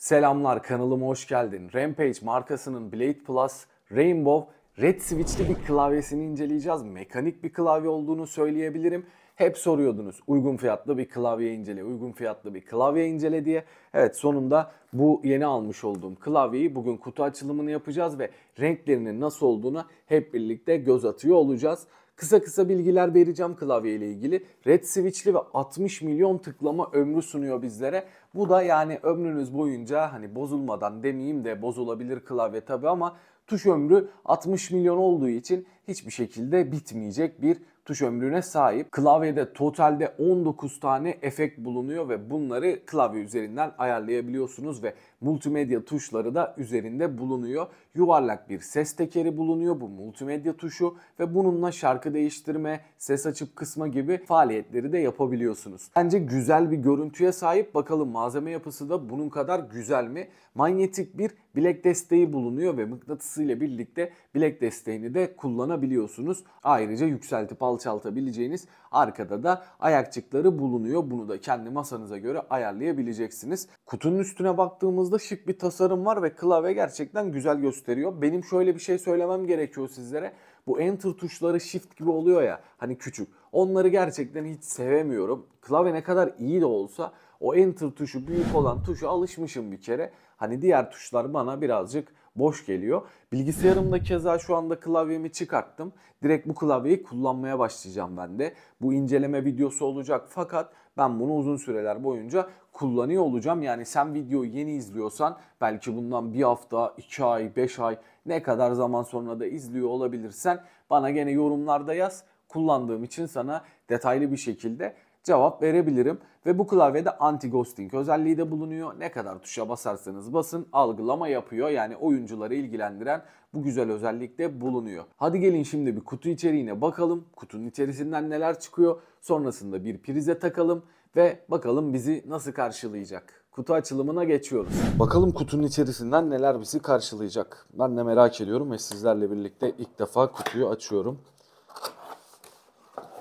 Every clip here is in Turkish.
Selamlar kanalıma hoş geldin. Rampage markasının Blade Plus Rainbow Red Switch'li bir klavyesini inceleyeceğiz. Mekanik bir klavye olduğunu söyleyebilirim. Hep soruyordunuz uygun fiyatlı bir klavye incele, uygun fiyatlı bir klavye incele diye. Evet sonunda bu yeni almış olduğum klavyeyi bugün kutu açılımını yapacağız ve renklerinin nasıl olduğunu hep birlikte göz atıyor olacağız. Kısa kısa bilgiler vereceğim klavye ile ilgili. Red Switch'li ve 60 milyon tıklama ömrü sunuyor bizlere. Bu da yani ömrünüz boyunca hani bozulmadan demeyeyim de bozulabilir klavye tabi ama tuş ömrü 60 milyon olduğu için hiçbir şekilde bitmeyecek bir tuş ömrüne sahip. Klavyede totalde 19 tane efekt bulunuyor ve bunları klavye üzerinden ayarlayabiliyorsunuz ve multimedya tuşları da üzerinde bulunuyor. Yuvarlak bir ses tekeri bulunuyor bu multimedya tuşu ve bununla şarkı değiştirme, ses açıp kısma gibi faaliyetleri de yapabiliyorsunuz. Bence güzel bir görüntüye sahip. Bakalım malzeme yapısı da bunun kadar güzel mi? Manyetik bir bilek desteği bulunuyor ve mıknatısıyla birlikte bilek desteğini de kullanabiliyorsunuz. Ayrıca yükseltip alçaltabileceğiniz arkada da ayakçıkları bulunuyor. Bunu da kendi masanıza göre ayarlayabileceksiniz. Kutunun üstüne baktığımızda şık bir tasarım var ve klavye gerçekten güzel gösteriyor. Benim şöyle bir şey söylemem gerekiyor sizlere. Bu enter tuşları shift gibi oluyor ya hani küçük. Onları gerçekten hiç sevemiyorum. Klavye ne kadar iyi de olsa o enter tuşu büyük olan tuşa alışmışım bir kere. Hani diğer tuşlar bana birazcık boş geliyor. Bilgisayarımda keza şu anda klavyemi çıkarttım. Direkt bu klavyeyi kullanmaya başlayacağım ben de. Bu inceleme videosu olacak fakat ben bunu uzun süreler boyunca kullanıyor olacağım. Yani sen videoyu yeni izliyorsan belki bundan bir hafta, iki ay, beş ay ne kadar zaman sonra da izliyor olabilirsen bana gene yorumlarda yaz kullandığım için sana detaylı bir şekilde cevap verebilirim. Ve bu klavyede anti-ghosting özelliği de bulunuyor. Ne kadar tuşa basarsanız basın algılama yapıyor. Yani oyuncuları ilgilendiren bu güzel özellik de bulunuyor. Hadi gelin şimdi bir kutu içeriğine bakalım. Kutunun içerisinden neler çıkıyor. Sonrasında bir prize takalım ve bakalım bizi nasıl karşılayacak. Kutu açılımına geçiyoruz. Bakalım kutunun içerisinden neler bizi karşılayacak. Ben de merak ediyorum ve sizlerle birlikte ilk defa kutuyu açıyorum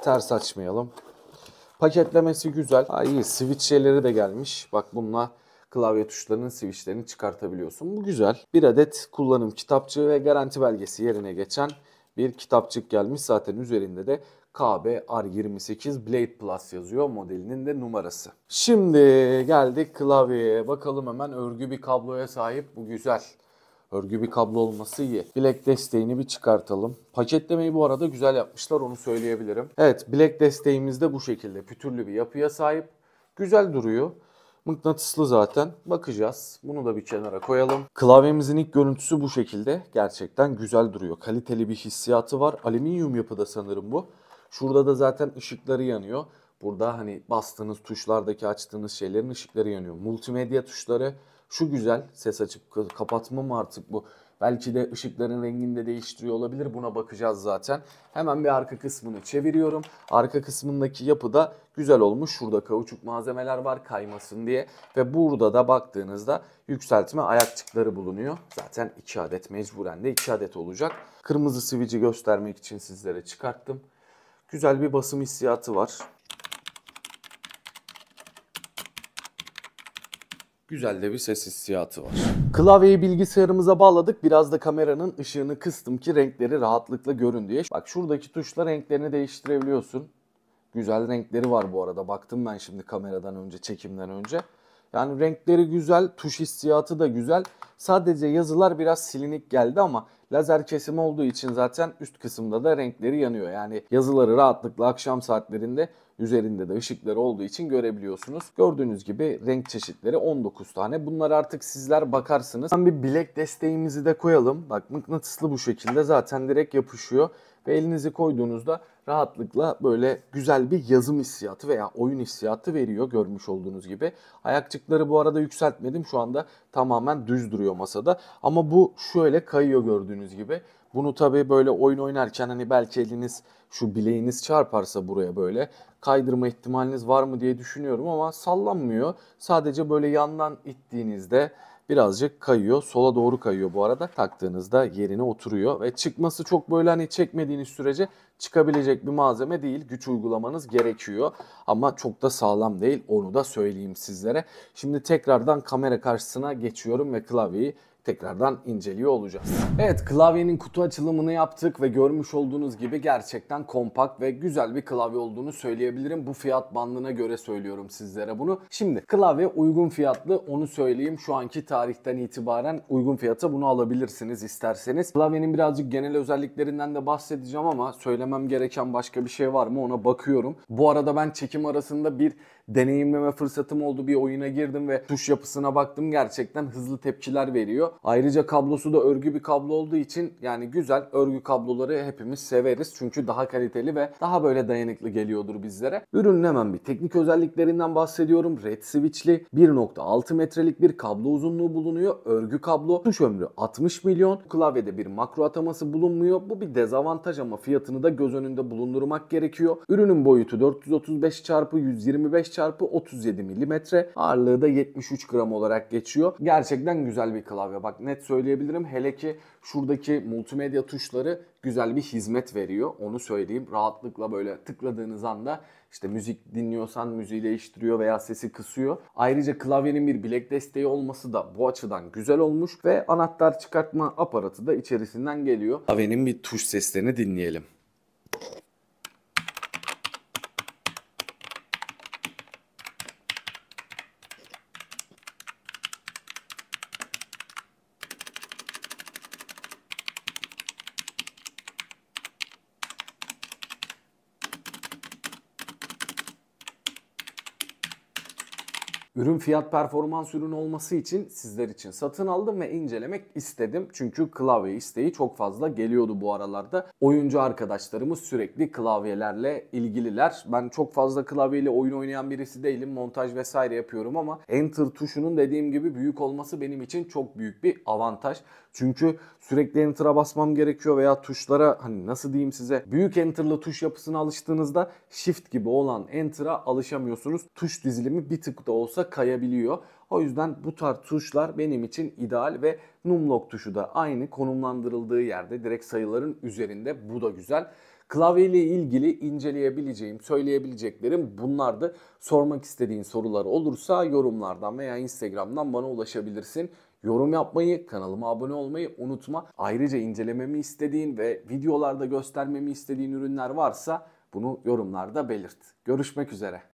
ters açmayalım. Paketlemesi güzel. Ha, iyi switch şeyleri de gelmiş. Bak bununla klavye tuşlarının switchlerini çıkartabiliyorsun. Bu güzel. Bir adet kullanım kitapçığı ve garanti belgesi yerine geçen bir kitapçık gelmiş. Zaten üzerinde de kbr 28 Blade Plus yazıyor. Modelinin de numarası. Şimdi geldik klavyeye. Bakalım hemen örgü bir kabloya sahip. Bu güzel. Örgü bir kablo olması iyi. Bilek desteğini bir çıkartalım. Paketlemeyi bu arada güzel yapmışlar onu söyleyebilirim. Evet bilek desteğimiz de bu şekilde pütürlü bir yapıya sahip. Güzel duruyor. Mıknatıslı zaten. Bakacağız. Bunu da bir kenara koyalım. Klavyemizin ilk görüntüsü bu şekilde. Gerçekten güzel duruyor. Kaliteli bir hissiyatı var. Alüminyum yapıda sanırım bu. Şurada da zaten ışıkları yanıyor. Burada hani bastığınız tuşlardaki açtığınız şeylerin ışıkları yanıyor. Multimedya tuşları şu güzel ses açıp kapatma mı artık bu? Belki de ışıkların rengini de değiştiriyor olabilir. Buna bakacağız zaten. Hemen bir arka kısmını çeviriyorum. Arka kısmındaki yapı da güzel olmuş. Şurada kauçuk malzemeler var kaymasın diye. Ve burada da baktığınızda yükseltme ayakçıkları bulunuyor. Zaten 2 adet mecburen de 2 adet olacak. Kırmızı sivici göstermek için sizlere çıkarttım. Güzel bir basım hissiyatı var. Güzel de bir ses hissiyatı var. Klavyeyi bilgisayarımıza bağladık. Biraz da kameranın ışığını kıstım ki renkleri rahatlıkla görün diye. Bak şuradaki tuşla renklerini değiştirebiliyorsun. Güzel renkleri var bu arada. Baktım ben şimdi kameradan önce, çekimden önce. Yani renkleri güzel, tuş hissiyatı da güzel. Sadece yazılar biraz silinik geldi ama lazer kesimi olduğu için zaten üst kısımda da renkleri yanıyor. Yani yazıları rahatlıkla akşam saatlerinde üzerinde de ışıkları olduğu için görebiliyorsunuz. Gördüğünüz gibi renk çeşitleri 19 tane. Bunlar artık sizler bakarsınız. Ben bir bilek desteğimizi de koyalım. Bak mıknatıslı bu şekilde zaten direkt yapışıyor ve elinizi koyduğunuzda rahatlıkla böyle güzel bir yazım hissiyatı veya oyun hissiyatı veriyor görmüş olduğunuz gibi. Ayakçıkları bu arada yükseltmedim. Şu anda tamamen düz duruyor masada. Ama bu şöyle kayıyor gördüğünüz gibi. Bunu tabii böyle oyun oynarken hani belki eliniz şu bileğiniz çarparsa buraya böyle kaydırma ihtimaliniz var mı diye düşünüyorum ama sallanmıyor. Sadece böyle yandan ittiğinizde birazcık kayıyor. Sola doğru kayıyor bu arada. Taktığınızda yerine oturuyor ve çıkması çok böyle hani çekmediğiniz sürece çıkabilecek bir malzeme değil. Güç uygulamanız gerekiyor ama çok da sağlam değil onu da söyleyeyim sizlere. Şimdi tekrardan kamera karşısına geçiyorum ve klavyeyi tekrardan inceliyor olacağız. Evet klavyenin kutu açılımını yaptık ve görmüş olduğunuz gibi gerçekten kompakt ve güzel bir klavye olduğunu söyleyebilirim. Bu fiyat bandına göre söylüyorum sizlere bunu. Şimdi klavye uygun fiyatlı onu söyleyeyim. Şu anki tarihten itibaren uygun fiyata bunu alabilirsiniz isterseniz. Klavyenin birazcık genel özelliklerinden de bahsedeceğim ama söylemem gereken başka bir şey var mı ona bakıyorum. Bu arada ben çekim arasında bir deneyimleme fırsatım oldu. Bir oyuna girdim ve tuş yapısına baktım gerçekten hızlı tepkiler veriyor oluyor. Ayrıca kablosu da örgü bir kablo olduğu için yani güzel örgü kabloları hepimiz severiz. Çünkü daha kaliteli ve daha böyle dayanıklı geliyordur bizlere. Ürünün hemen bir teknik özelliklerinden bahsediyorum. Red switchli 1.6 metrelik bir kablo uzunluğu bulunuyor. Örgü kablo. Tuş ömrü 60 milyon. Klavyede bir makro ataması bulunmuyor. Bu bir dezavantaj ama fiyatını da göz önünde bulundurmak gerekiyor. Ürünün boyutu 435 çarpı 125 çarpı 37 milimetre. Ağırlığı da 73 gram olarak geçiyor. Gerçekten güzel bir klavye abi. Bak net söyleyebilirim. Hele ki şuradaki multimedya tuşları güzel bir hizmet veriyor. Onu söyleyeyim. Rahatlıkla böyle tıkladığınız anda işte müzik dinliyorsan müziği değiştiriyor veya sesi kısıyor. Ayrıca klavyenin bir bilek desteği olması da bu açıdan güzel olmuş ve anahtar çıkartma aparatı da içerisinden geliyor. Klavyenin bir tuş seslerini dinleyelim. Ürün fiyat performans ürünü olması için sizler için satın aldım ve incelemek istedim. Çünkü klavye isteği çok fazla geliyordu bu aralarda. Oyuncu arkadaşlarımız sürekli klavyelerle ilgililer. Ben çok fazla klavyeyle oyun oynayan birisi değilim. Montaj vesaire yapıyorum ama Enter tuşunun dediğim gibi büyük olması benim için çok büyük bir avantaj. Çünkü sürekli enter'a basmam gerekiyor veya tuşlara hani nasıl diyeyim size büyük enter'lı tuş yapısına alıştığınızda shift gibi olan enter'a alışamıyorsunuz. Tuş dizilimi bir tık da olsa kayabiliyor. O yüzden bu tarz tuşlar benim için ideal ve numlock tuşu da aynı konumlandırıldığı yerde direkt sayıların üzerinde bu da güzel. Klavyeyle ilgili inceleyebileceğim, söyleyebileceklerim bunlardı. Sormak istediğin sorular olursa yorumlardan veya Instagram'dan bana ulaşabilirsin. Yorum yapmayı, kanalıma abone olmayı unutma. Ayrıca incelememi istediğin ve videolarda göstermemi istediğin ürünler varsa bunu yorumlarda belirt. Görüşmek üzere.